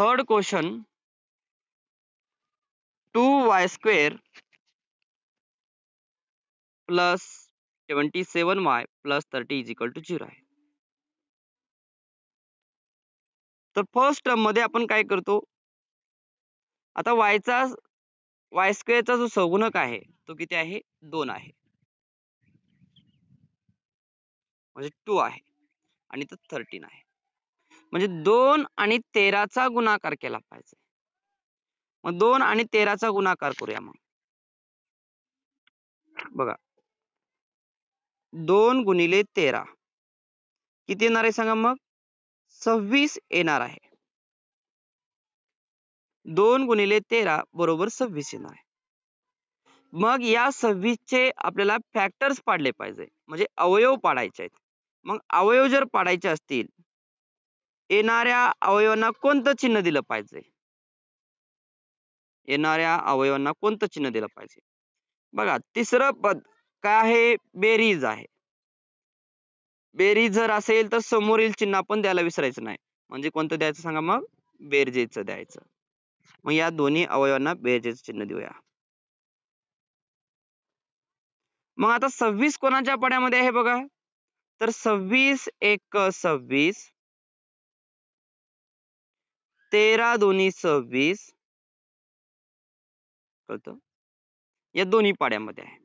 third question Y square plus square seven Y plus thirty is equal to zero आहे तर first term मध्ये आपण काय करतो आता वायचा वाय स्क्वेअरचा जो सगुणक आहे तो किती आहे दोन आहे म्हणजे टू आहे आणि तो थर्टीन आहे म्हणजे दोन आणि तेराचा गुणाकार केला पाहिजे मग दोन आणि तेराचा गुणाकार करूया मग बघा दोन गुणिले तेरा किती येणार आहे सांगा मग सव्वीस येणार आहे दोन गुणिले तेरा बरोबर सव्वीस येणार आहे मग या चे आपल्याला फॅक्टर्स पाडले पाहिजे म्हणजे अवयव पाडायचे आहेत मग अवयव जर पाडायचे असतील येणाऱ्या अवयवांना कोणतं चिन्ह दिलं पाहिजे येणाऱ्या अवयवांना कोणतं चिन्ह दिलं पाहिजे बघा तिसरं पद काय आहे बेरीज आहे बेरीज जर असेल तर समोरील चिन्ह आपण द्यायला विसरायचं नाही म्हणजे कोणतं द्यायचं सांगा मग बेरजेचं द्यायचं मग या दोन्ही अवयवांना बेरजेचं चिन्ह देऊया मग आता सव्वीस कोणाच्या पाण्यामध्ये आहे बघा तर सव्वीस एक सव्वीस तेरा दोन्ही सव्वीस या दोन्ही पाड्यामध्ये आहे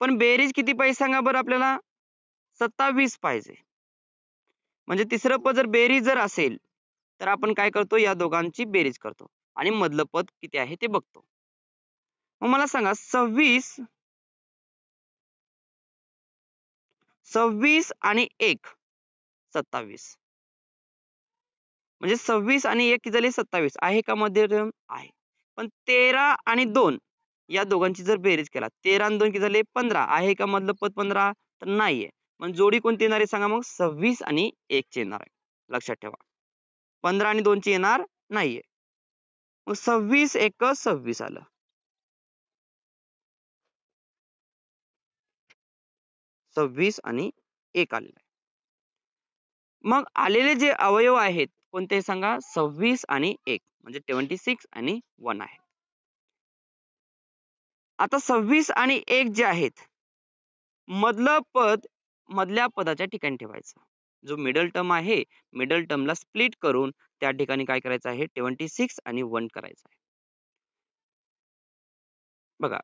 पण बेरीज किती पाहिजे सांगा बरं आपल्याला सत्तावीस पाहिजे म्हणजे तिसरं पद जर बेरीज जर असेल तर आपण काय करतो या दोघांची बेरीज करतो आणि मधलं पद किती आहे ते बघतो मग मला सांगा सव्वीस सव्वीस आणि एक सत्तावीस म्हणजे सव्वीस आणि एक झाले सत्तावीस आहे का मध्यम आहे पण तेरा आणि दोन या दोघांची जर बेरीज केला तेरा आणि दोन कि झाले पंधरा आहे का मधलं पद पंधरा तर नाहीये पण जोडी कोणती येणार आहे सांगा मग सव्वीस आणि एक ची येणार आहे लक्षात ठेवा पंधरा आणि ची येणार नाहीये मग सव्वीस एक सव्वीस आलं सव्वीस आणि एक आलेलं मग आलेले जे अवयव आहेत कोणते सांगा सव्वीस आणि एक म्हणजे ट्वेंटी सिक्स आणि वन आहे आता सव्वीस आणि एक जे आहेत मधलं पद मधल्या पदाच्या ठिकाणी ठेवायचं जो मिडल टर्म आहे मिडल टर्मला स्प्लिट करून त्या ठिकाणी काय करायचं आहे ट्वेंटी सिक्स आणि वन करायचं आहे बघा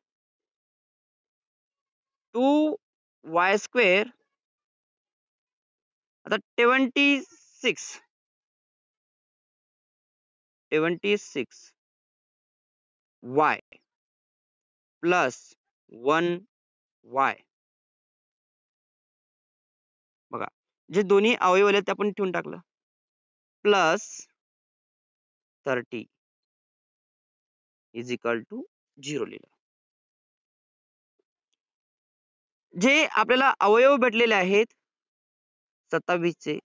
टू वाय स्क्वेअर आता twenty six six Y plus one Y बघा जे दोन्ही अवयव आले ते आपण ठेवून टाकलं plus thirty is equal to zero लिहिलं जे आपल्याला अवयव भेटलेले आहेत सत्तावीसचे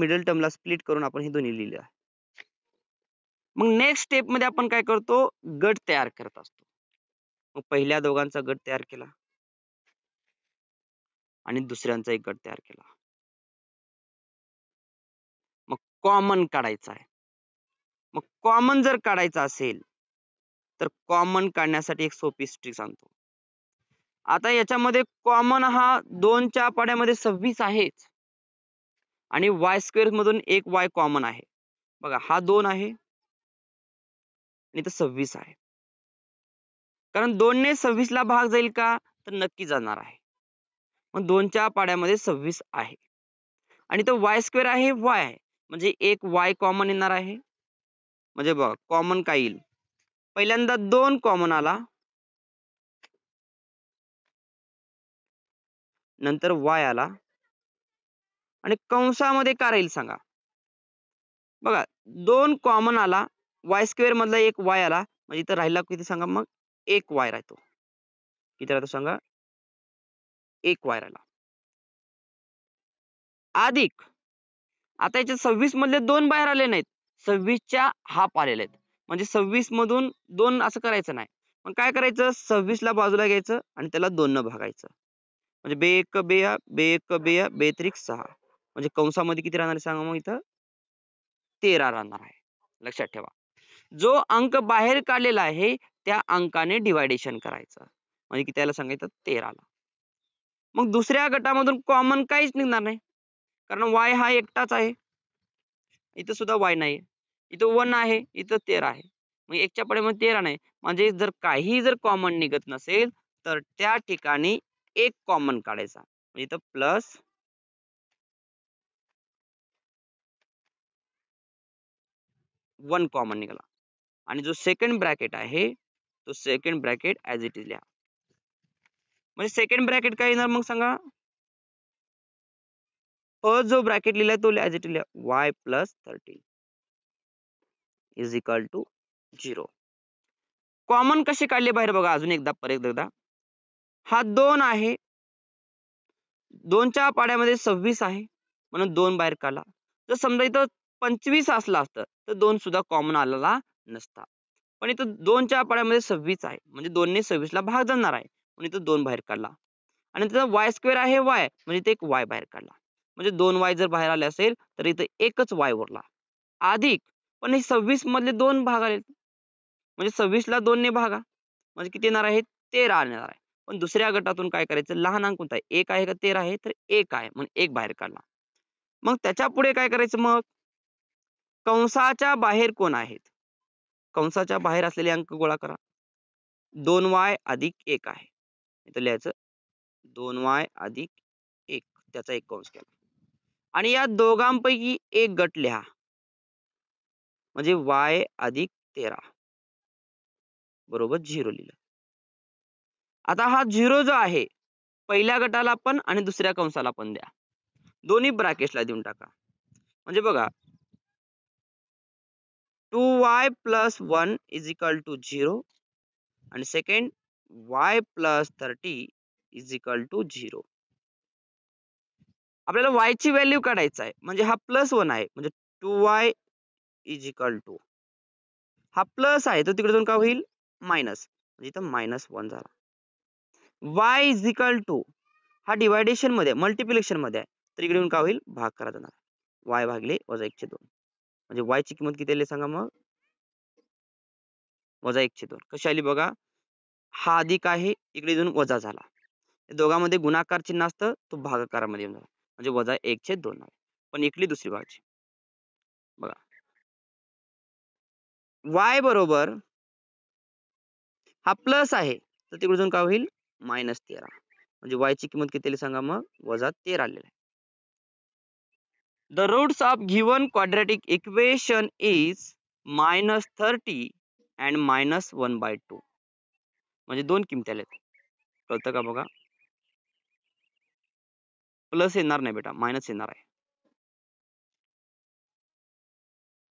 मिडल टर्मला स्प्लिट करून आपण हे दोन्ही लिहिले आहे मग नेक्स्ट स्टेप मध्ये आपण काय करतो गट तयार करत असतो मग पहिल्या दोघांचा गट तयार केला आणि दुसऱ्यांचा एक गट तयार केला मग कॉमन काढायचा आहे मग कॉमन जर काढायचा असेल तर कॉमन काढण्यासाठी एक सोपी स्ट्रिक सांगतो आता याच्यामध्ये कॉमन हा दोनच्या पाड्यामध्ये सव्वीस आहेच आणि वाय स्क्वेअर मधून एक वाय कॉमन आहे बघा हा दोन आहे आणि इथं सव्वीस आहे कारण दोनने सव्वीस ला भाग जाईल का तर नक्की जाणार आहे मग दोनच्या पाड्यामध्ये सव्वीस आहे आणि तो वाय स्क्वेअर आहे वाय आहे म्हणजे एक वाय कॉमन येणार आहे म्हणजे बघा कॉमन काय येईल पहिल्यांदा दोन कॉमन आला नंतर वाय आला आणि कंसामध्ये का राहील सांगा बघा दोन कॉमन आला वाय स्क्वेअर मधला एक वाय आला म्हणजे इथं राहिला किती सांगा मग एक वाय राहतो किती राहतो सांगा एक वाय राहिला अधिक आता याच्या सव्वीस मधले दोन बाहेर आले नाहीत सव्वीसच्या हाफ आलेले आहेत म्हणजे सव्वीस मधून दोन असं करायचं नाही मग काय करायचं सव्वीसला बाजूला घ्यायचं आणि त्याला दोन भागायचं म्हणजे बे एक बेया बे एक बे त्रिक सहा म्हणजे कंसामध्ये किती राहणार सांगा मग इथं तेरा राहणार आहे लक्षात ठेवा जो अंक बाहेर काढलेला आहे त्या अंकाने डिवायडेशन करायचं म्हणजे किती त्याला सांगायचं तेराला मग दुसऱ्या गटामधून कॉमन काहीच निघणार नाही कारण वाय हा एकटाच आहे इथं सुद्धा वाय नाही इथं वन आहे इथं तेरा आहे मग एकच्या पुढे मग तेरा नाही म्हणजे जर काही जर कॉमन निघत नसेल तर त्या ठिकाणी एक कॉमन काढायचा म्हणजे इथं प्लस वन कॉमन निघाला आणि जो सेकंड ब्रॅकेट आहे तो second bracket as it is लिहा म्हणजे सेकंड ब्रॅकेट काय येणार मग सांगा अ जो ब्रॅकेट लिहिलाय तो ॲज इट इज लिहा Y plus thirty is equal to zero common कसे काढले बाहेर बघा अजून एकदा परत एकदा हा दोन आहे दोनच्या पाड्यामध्ये सव्वीस आहे म्हणून दोन बाहेर काढला जर समजा इथं पंचवीस असला असतं तर दोन सुद्धा कॉमन आलेला नसता पण इथं दोनच्या पाड्यामध्ये सव्वीस आहे म्हणजे दोनने ला भाग जाणार आहे पण इथं दोन बाहेर काढला आणि त्याचा वाय स्क्वेअर आहे वाय म्हणजे इथे एक वाय बाहेर काढला म्हणजे दोन वाय जर बाहेर आले असेल तर इथं एकच वाय उरला अधिक पण हे सव्वीस मधले दोन भाग आले म्हणजे सव्वीसला ने भागा म्हणजे किती येणार आहे तेरा येणार आहे पण दुसऱ्या गटातून काय करायचं लहान अंक कोणता आहे एक आहे का तेरा आहे तर एक आहे म्हणून एक बाहेर काढला मग त्याच्या पुढे काय करायचं मग कंसाच्या बाहेर कोण आहेत कंसाच्या बाहेर असलेले अंक गोळा करा दोन वाय अधिक एक आहे इथं लिहायचं दोन वाय अधिक एक त्याचा एक कंस केला आणि या दोघांपैकी एक गट लिहा म्हणजे वाय अधिक तेरा बरोबर झिरो लिहिलं आता हा झिरो जो आहे पहिल्या गटाला पण आणि दुसऱ्या कंसाला पण द्या दोन्ही ब्रॅकेटला देऊन टाका म्हणजे बघा Y Y one one is two two zero second Y plus thirty is equal to zero आपल्याला वाय ची व्हॅल्यू काढायचं आहे म्हणजे हा प्लस वन आहे म्हणजे two Y is equal to हा प्लस आहे तर तिकडे जाऊन काय होईल मायनस म्हणजे इथं मायनस वन झाला वाय इज इक्वल टू हा डिवायडेशन मध्ये मल्टिप्लिकेशन मध्ये आहे तर इकडे काय होईल भाग करा जाणार वाय भागले वजा एकशे दोन म्हणजे y ची किंमत किती आली सांगा मग वजा एकशे दोन कशी आली बघा हा अधिक आहे इकडे दोन वजा झाला दोघांमध्ये गुणाकार चिन्ह असतं तो भागाकारामध्ये येऊन झाला म्हणजे वजा एकशे दोन आहे पण इकडली दुसरी बाजू बघा वाय बरोबर हा प्लस आहे तर तिकडे जाऊन काय होईल मायनस तेरा म्हणजे वायची किंमत किती आली सांगा मग वजा तेरा आलेला आहे The roots of given quadratic equation is minus thirty and minus one by two म्हणजे दोन किमती आहेत कळतं का बघा प्लस येणार नाही बेटा मायनस येणार आहे